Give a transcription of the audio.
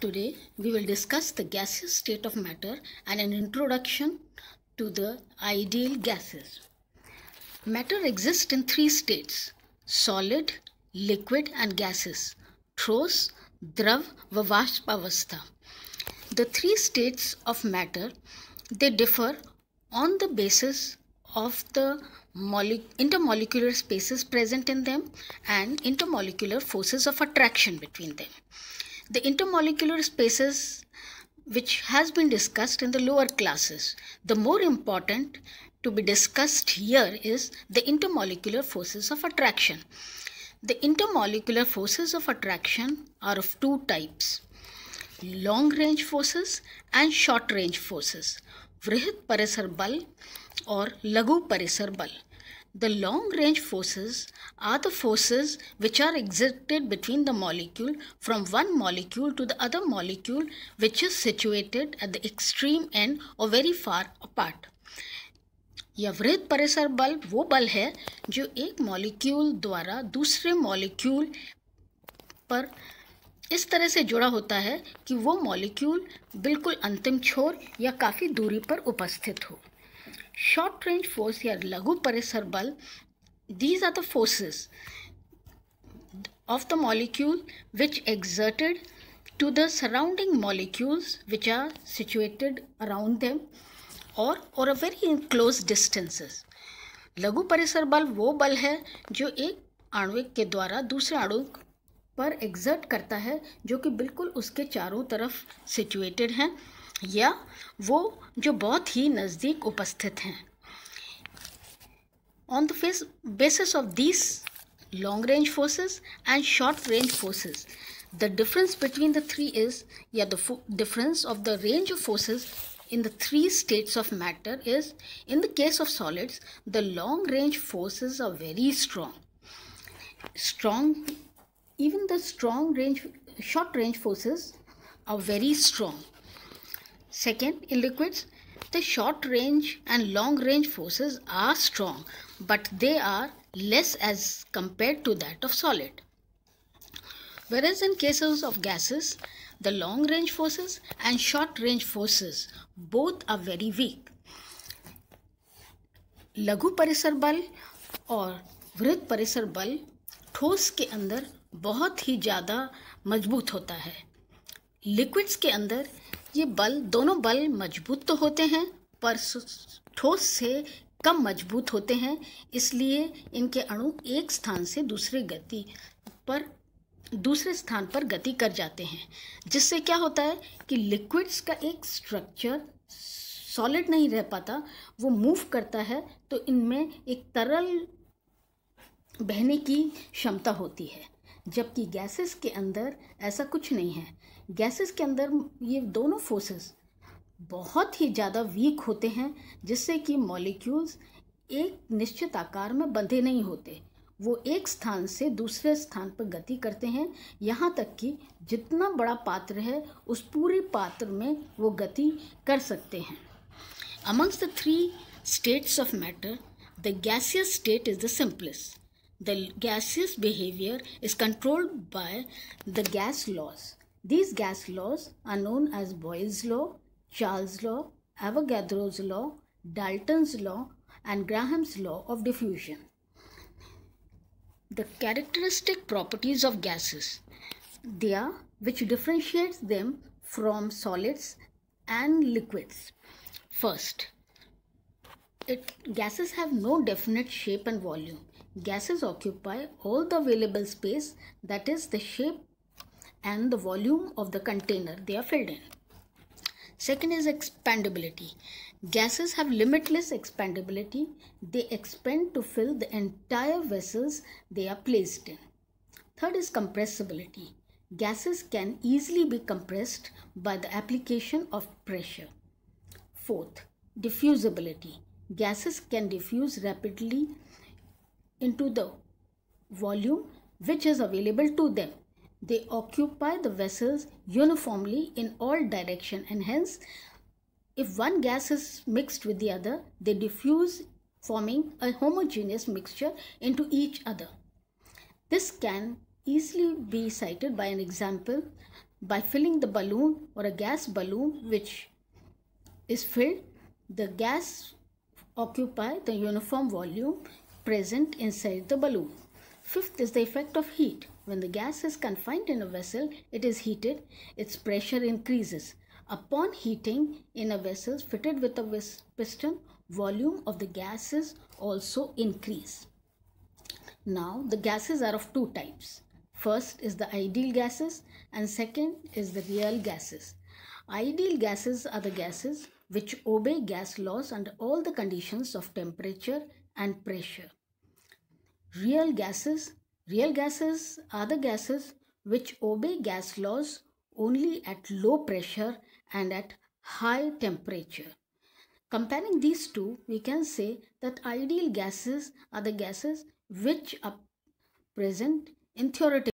Today we will discuss the gaseous state of matter and an introduction to the ideal gases. Matter exists in three states solid, liquid, and gases. Tros, Drav, Vavashpavastha. The three states of matter they differ on the basis of the intermolecular spaces present in them and intermolecular forces of attraction between them. The intermolecular spaces which has been discussed in the lower classes. The more important to be discussed here is the intermolecular forces of attraction. The intermolecular forces of attraction are of two types long range forces and short range forces. Vrihit Parisar Bal or Lagu Parisar Bal. The long range forces are the forces which are exerted between the molecule from one molecule to the other molecule which is situated at the extreme end or very far apart. यह वृद्ध परिसर बल वो बल है जो एक molecule द्वारा दूसरे मॉलिक्यूल पर इस तरह से जुड़ा होता है कि वो मॉलिक्यूल बिल्कुल अंतिम छोर या काफ़ी दूरी पर उपस्थित हो शॉर्ट रेंज फोर्स या लघु परिसर बल these are the forces of the molecule which exerted to the surrounding molecules which are situated around them और अ वेरी क्लोज डिस्टेंसेस लघु परिसर बल वो बल है जो एक आणविक के द्वारा दूसरे आणु पर एग्जर्ट करता है जो कि बिल्कुल उसके चारों तरफ सिचुएटेड हैं या वो जो बहुत ही नज़दीक उपस्थित हैं on the face, basis of these long range forces and short range forces the difference between the three is yeah the difference of the range of forces in the three states of matter is in the case of solids the long range forces are very strong strong even the strong range short range forces are very strong Second, in liquids, the short range and long range forces are strong, but they are less as compared to that of solid. Whereas in cases of gases, the long range forces and short range forces both are very weak. laghu parisar bal aur vrit parisar bal ठोस के अंदर बहुत ही ज़्यादा मजबूत होता है liquids के अंदर ये बल दोनों बल मजबूत तो होते हैं पर ठोस से कम मजबूत होते हैं इसलिए इनके अणु एक स्थान से दूसरे गति पर दूसरे स्थान पर गति कर जाते हैं जिससे क्या होता है कि लिक्विड्स का एक स्ट्रक्चर सॉलिड नहीं रह पाता वो मूव करता है तो इनमें एक तरल बहने की क्षमता होती है जबकि गैसेस के अंदर ऐसा कुछ नहीं है गैसेस के अंदर ये दोनों फोर्सेस बहुत ही ज़्यादा वीक होते हैं जिससे कि मॉलिक्यूल्स एक निश्चित आकार में बंधे नहीं होते वो एक स्थान से दूसरे स्थान पर गति करते हैं यहाँ तक कि जितना बड़ा पात्र है उस पूरे पात्र में वो गति कर सकते हैं amongst the three states of matter the gaseous state is the simplest The gaseous behavior is controlled by the gas laws. These gas laws are known as Boyle's law, Charles' law, Avogadro's law, Dalton's law, and Graham's law of diffusion. The characteristic properties of gases they are which differentiates them from solids and liquids. First, it, gases have no definite shape and volume. Gases occupy all the available space that is the shape and the volume of the container they are filled in. Second is expandability. Gases have limitless expandability. They expand to fill the entire vessels they are placed in. Third is compressibility. Gases can easily be compressed by the application of pressure. Fourth, diffusibility. Gases can diffuse rapidly into the volume which is available to them. They occupy the vessels uniformly in all direction and hence if one gas is mixed with the other, they diffuse forming a homogeneous mixture into each other. This can easily be cited by an example by filling the balloon or a gas balloon which is filled, the gas occupy the uniform volume present inside the balloon. Fifth is the effect of heat. When the gas is confined in a vessel, it is heated, its pressure increases. Upon heating in a vessel fitted with a piston, volume of the gases also increase. Now, the gases are of two types. First is the ideal gases and second is the real gases. Ideal gases are the gases which obey gas laws under all the conditions of temperature, and pressure. Real gases. Real gases are the gases which obey gas laws only at low pressure and at high temperature. Comparing these two, we can say that ideal gases are the gases which are present in theoretical.